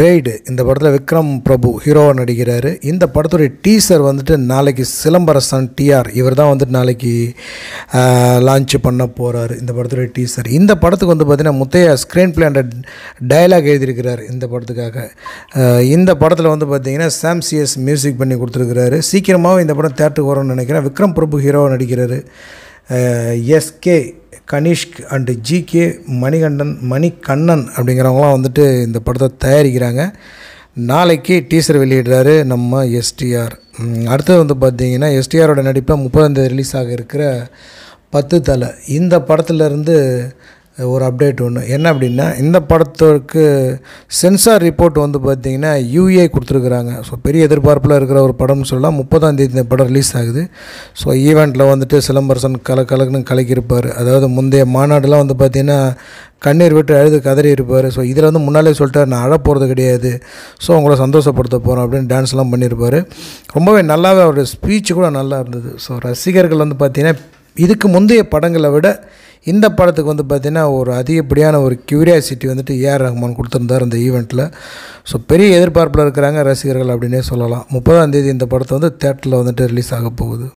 raid இந்த படத்தில் விக்ரம் பிரபு ஹீரோவாக நடிக்கிறார் இந்த படத்துடைய டீசர் வந்துட்டு நாளைக்கு சிலம்பரசன் டிஆர் இவர் தான் வந்துட்டு நாளைக்கு லான்ச் பண்ண போகிறார் இந்த படத்துடைய டீசர் இந்த படத்துக்கு வந்து பார்த்திங்கன்னா முத்தையா ஸ்க்ரீன் பிளே டயலாக் எழுதியிருக்கிறார் இந்த படத்துக்காக இந்த படத்தில் வந்து பார்த்திங்கன்னா சாம்சியஸ் மியூசிக் பண்ணி கொடுத்துருக்கிறாரு சீக்கிரமாகவும் இந்த படம் தேட்டருக்கு வரும்னு நினைக்கிறேன் விக்ரம் பிரபு ஹீரோவாக நடிக்கிறாரு SK Kanishk and GK Manikandan Manikannan அப்படிங்கிறவங்களாம் வந்துட்டு இந்த படத்தை தயாரிக்கிறாங்க நாளைக்கு டீசர் வெளியிடுறாரு நம்ம எஸ்டிஆர் அடுத்தது வந்து பார்த்தீங்கன்னா எஸ்டிஆரோட நடிப்பை தேதி ரிலீஸ் ஆக இருக்கிற பத்து தலை இந்த படத்துலேருந்து ஒரு அப்டேட் ஒன்று என்ன அப்படின்னா இந்த படத்திற்கு சென்சார் ரிப்போர்ட் வந்து பார்த்திங்கன்னா யூஏ கொடுத்துருக்குறாங்க ஸோ பெரிய எதிர்பார்ப்பில் இருக்கிற ஒரு படம்னு சொல்லலாம் முப்பதாம் தேதி இந்த படம் ரிலீஸ் ஆகுது ஸோ ஈவெண்ட்டில் வந்துட்டு சிலம்பரசன் கல கலக்குன்னு கலக்கியிருப்பார் அதாவது முந்தைய மாநாடுலாம் வந்து பார்த்திங்கன்னா கண்ணீர் விட்டு அழுது கதறி இருப்பார் ஸோ இதில் வந்து முன்னாலே சொல்லிட்டார் நான் அழப்போகிறது போகிறது கிடையாது ஸோ உங்களை சந்தோஷப்படுத்த போகிறோம் அப்படின்னு டான்ஸ்லாம் பண்ணியிருப்பார் ரொம்பவே நல்லாவே அவருடைய ஸ்பீச் கூட நல்லா இருந்தது ஸோ ரசிகர்கள் வந்து பார்த்திங்கன்னா இதுக்கு முந்தைய படங்களை விட இந்த படத்துக்கு வந்து பார்த்திங்கன்னா ஒரு அதிகப்படியான ஒரு க்யூரியாசிட்டி வந்துட்டு ஏஆர் ரஹ்மான் கொடுத்துருந்தார் இந்த ஈவெண்ட்டில் ஸோ பெரிய எதிர்பார்ப்பில் இருக்கிறாங்க ரசிகர்கள் அப்படின்னே சொல்லலாம் முப்பதாம் தேதி இந்த படத்தை வந்து தேட்டரில் வந்துட்டு ரிலீஸ் ஆக போகுது